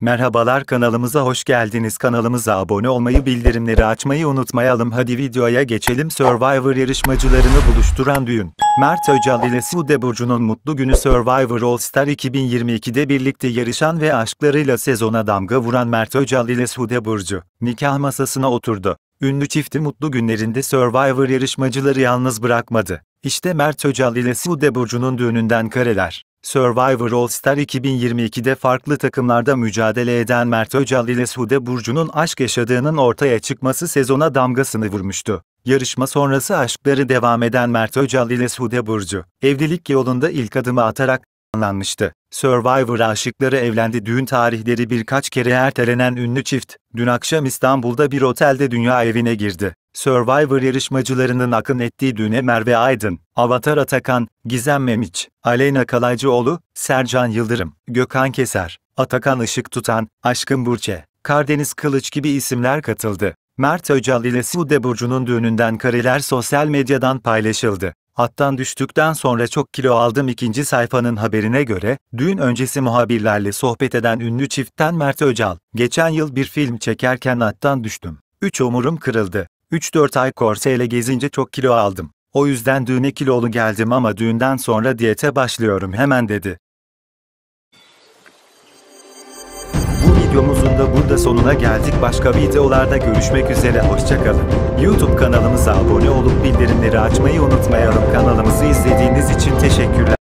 Merhabalar kanalımıza hoş geldiniz. Kanalımıza abone olmayı, bildirimleri açmayı unutmayalım. Hadi videoya geçelim. Survivor yarışmacılarını buluşturan düğün. Mert Öcal ile Sude Burcu'nun mutlu günü Survivor All Star 2022'de birlikte yarışan ve aşklarıyla sezona damga vuran Mert Öcal ile Sude Burcu, nikah masasına oturdu. Ünlü çifti mutlu günlerinde Survivor yarışmacıları yalnız bırakmadı. İşte Mert Öcal ile Sude Burcu'nun düğününden kareler. Survivor All Star 2022'de farklı takımlarda mücadele eden Mert Öcal ile Sude Burcu'nun aşk yaşadığının ortaya çıkması sezona damgasını vurmuştu. Yarışma sonrası aşkları devam eden Mert Öcal ile Sude Burcu, evlilik yolunda ilk adımı atarak anlanmıştı. Survivor aşıkları evlendi düğün tarihleri birkaç kere ertelenen ünlü çift, dün akşam İstanbul'da bir otelde dünya evine girdi. Survivor yarışmacılarının akın ettiği düne Merve Aydın, Avatar Atakan, Gizem Memiç, Aleyna Kalaycıoğlu, Sercan Yıldırım, Gökhan Keser, Atakan Işık Tutan, Aşkın Burçe, Kardeniz Kılıç gibi isimler katıldı. Mert Öcal ile Sude Burcu'nun düğününden kareler sosyal medyadan paylaşıldı. Attan düştükten sonra çok kilo aldım ikinci sayfanın haberine göre, düğün öncesi muhabirlerle sohbet eden ünlü çiftten Mert Öcal, geçen yıl bir film çekerken attan düştüm. Üç omurum kırıldı. 3-4 ay korseyle gezince çok kilo aldım. O yüzden düğüne kilolu geldim ama düğünden sonra diyete başlıyorum hemen dedi. Bu videomuzun da burada sonuna geldik. Başka videolarda görüşmek üzere hoşçakalın. YouTube kanalımıza abone olup bildirimleri açmayı unutmayalım. Kanalımızı izlediğiniz için teşekkürler.